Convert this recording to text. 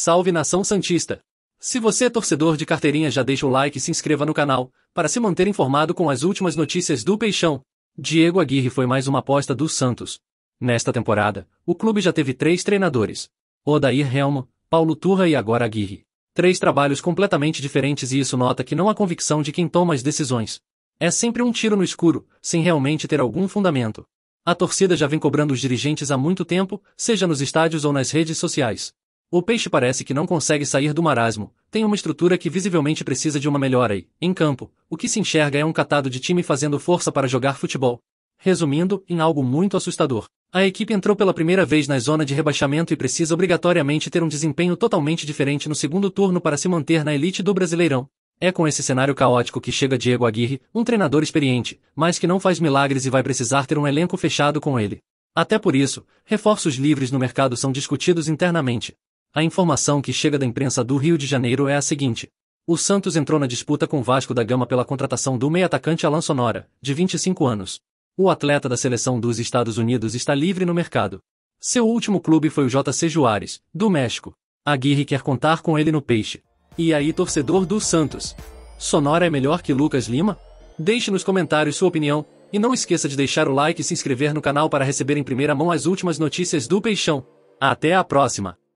Salve nação santista! Se você é torcedor de carteirinha já deixa o like e se inscreva no canal, para se manter informado com as últimas notícias do Peixão. Diego Aguirre foi mais uma aposta do Santos. Nesta temporada, o clube já teve três treinadores. Odair Helmo, Paulo Turra e agora Aguirre. Três trabalhos completamente diferentes e isso nota que não há convicção de quem toma as decisões. É sempre um tiro no escuro, sem realmente ter algum fundamento. A torcida já vem cobrando os dirigentes há muito tempo, seja nos estádios ou nas redes sociais. O peixe parece que não consegue sair do marasmo, tem uma estrutura que visivelmente precisa de uma melhora e, em campo, o que se enxerga é um catado de time fazendo força para jogar futebol. Resumindo, em algo muito assustador. A equipe entrou pela primeira vez na zona de rebaixamento e precisa obrigatoriamente ter um desempenho totalmente diferente no segundo turno para se manter na elite do Brasileirão. É com esse cenário caótico que chega Diego Aguirre, um treinador experiente, mas que não faz milagres e vai precisar ter um elenco fechado com ele. Até por isso, reforços livres no mercado são discutidos internamente. A informação que chega da imprensa do Rio de Janeiro é a seguinte. O Santos entrou na disputa com Vasco da Gama pela contratação do meia-atacante Alan Sonora, de 25 anos. O atleta da seleção dos Estados Unidos está livre no mercado. Seu último clube foi o JC Juárez, do México. Aguirre quer contar com ele no peixe. E aí, torcedor do Santos? Sonora é melhor que Lucas Lima? Deixe nos comentários sua opinião, e não esqueça de deixar o like e se inscrever no canal para receber em primeira mão as últimas notícias do Peixão. Até a próxima!